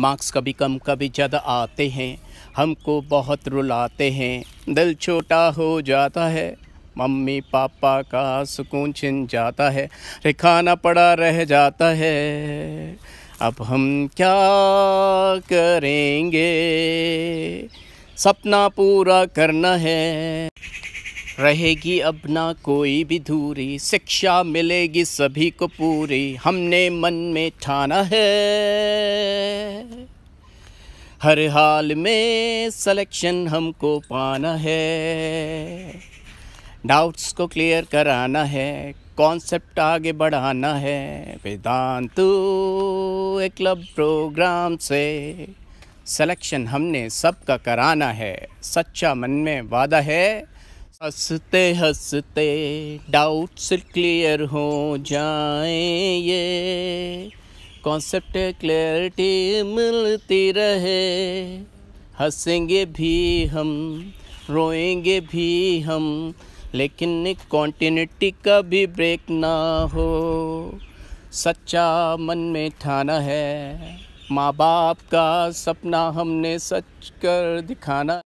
marks कभी कम कभी ज़्यादा आते हैं हमको बहुत रुलाते हैं दिल छोटा हो जाता है मम्मी पापा का सुकून छिन जाता है रिखाना पड़ा रह जाता है अब हम क्या करेंगे सपना पूरा करना है रहेगी अब ना कोई भी दूरी शिक्षा मिलेगी सभी को पूरी हमने मन में ठाना है हर हाल में सिलेक्शन हमको पाना है डाउट्स को क्लियर कराना है कॉन्सेप्ट आगे बढ़ाना है वेदांत एक क्लब प्रोग्राम से सिलेक्शन हमने सबका कराना है सच्चा मन में वादा है हंसते हंसते डाउट्स क्लियर हो जाए ये कॉन्सेप्ट क्लैरिटी मिलती रहे हंसेंगे भी हम रोएंगे भी हम लेकिन कॉन्टीन्यूटी का भी ब्रेक ना हो सच्चा मन में ठाना है माँ बाप का सपना हमने सच कर दिखाना